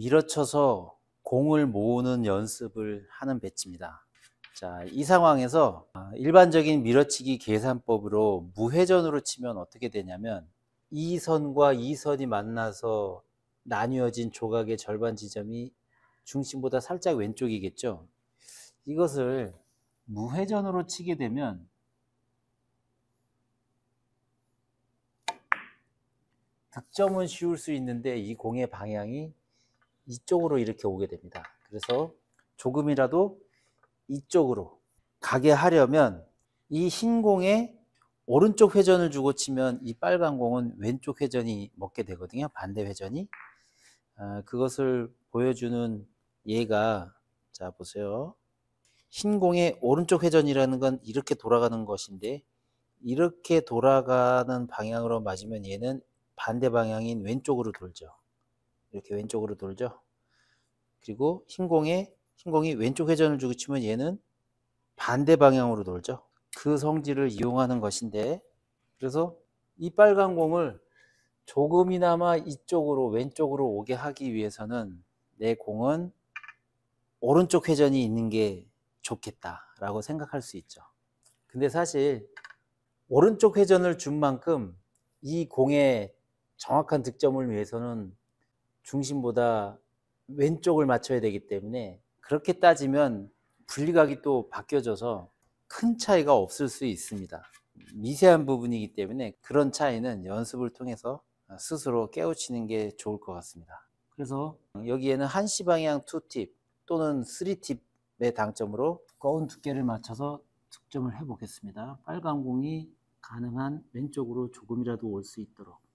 밀어쳐서 공을 모으는 연습을 하는 배치입니다. 자, 이 상황에서 아, 일반적인 밀어치기 계산법으로 무회전으로 치면 어떻게 되냐면 이 선과 이 선이 만나서 나뉘어진 조각의 절반 지점이 중심보다 살짝 왼쪽이겠죠. 이것을 무회전으로 치게 되면 득점은 쉬울 수 있는데 이 공의 방향이 이쪽으로 이렇게 오게 됩니다. 그래서 조금이라도 이쪽으로 가게 하려면 이 흰 공에 오른쪽 회전을 주고 치면 이 빨간 공은 왼쪽 회전이 먹게 되거든요. 반대 회전이. 아, 그것을 보여주는 얘가 자 보세요. 흰 공의 오른쪽 회전이라는 건 이렇게 돌아가는 것인데 이렇게 돌아가는 방향으로 맞으면 얘는 반대 방향인 왼쪽으로 돌죠. 이렇게 왼쪽으로 돌죠. 그리고 흰공에 흰공이 왼쪽 회전을 주고 치면 얘는 반대 방향으로 돌죠. 그 성질을 이용하는 것인데 그래서 이 빨간 공을 조금이나마 이쪽으로 왼쪽으로 오게 하기 위해서는 내 공은 오른쪽 회전이 있는 게 좋겠다라고 생각할 수 있죠. 근데 사실 오른쪽 회전을 준 만큼 이 공의 정확한 득점을 위해서는 중심보다 왼쪽을 맞춰야 되기 때문에 그렇게 따지면 분리각이 또 바뀌어져서 큰 차이가 없을 수 있습니다. 미세한 부분이기 때문에 그런 차이는 연습을 통해서 스스로 깨우치는 게 좋을 것 같습니다. 그래서 여기에는 한시 방향 2팁 또는 3팁의 당점으로 두꺼운 두께를 맞춰서 득점을 해보겠습니다. 빨간 공이 가능한 왼쪽으로 조금이라도 올 수 있도록